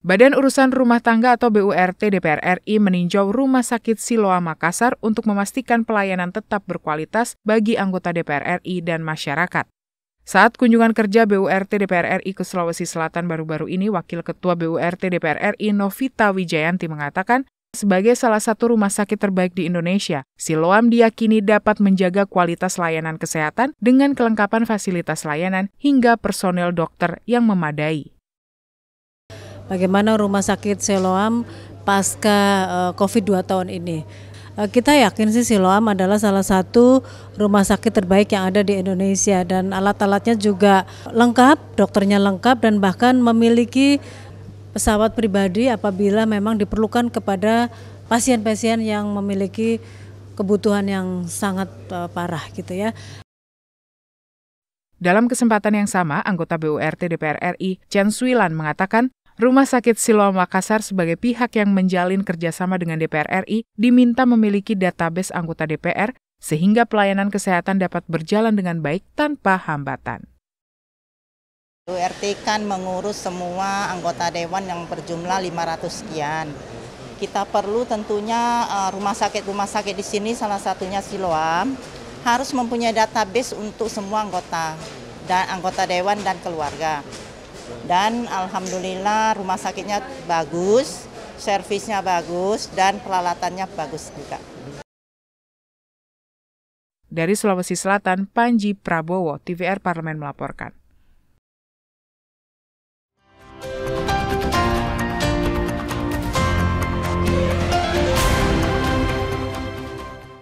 Badan Urusan Rumah Tangga atau BURT DPR RI meninjau Rumah Sakit Siloam Makassar untuk memastikan pelayanan tetap berkualitas bagi anggota DPR RI dan masyarakat. Saat kunjungan kerja BURT DPR RI ke Sulawesi Selatan baru-baru ini, Wakil Ketua BURT DPR RI Novita Wijayanti mengatakan, sebagai salah satu rumah sakit terbaik di Indonesia, Siloam diyakini dapat menjaga kualitas layanan kesehatan dengan kelengkapan fasilitas layanan hingga personel dokter yang memadai bagaimana rumah sakit Siloam pasca eh, COVID 2 tahun ini. Eh, kita yakin sih Siloam adalah salah satu rumah sakit terbaik yang ada di Indonesia dan alat-alatnya juga lengkap, dokternya lengkap dan bahkan memiliki pesawat pribadi apabila memang diperlukan kepada pasien-pasien yang memiliki kebutuhan yang sangat eh, parah gitu ya. Dalam kesempatan yang sama, anggota BURT DPR RI, Chen Suilan mengatakan Rumah Sakit Siloam Makassar sebagai pihak yang menjalin kerjasama dengan DPR RI diminta memiliki database anggota DPR sehingga pelayanan kesehatan dapat berjalan dengan baik tanpa hambatan. RT kan mengurus semua anggota dewan yang berjumlah 500 sekian. Kita perlu tentunya eh, rumah sakit-rumah sakit di sini salah satunya Siloam harus mempunyai database untuk semua anggota dan anggota dewan dan keluarga. Dan alhamdulillah rumah sakitnya bagus, servisnya bagus, dan peralatannya bagus juga. Dari Sulawesi Selatan, Panji Prabowo, TVR Parlemen melaporkan.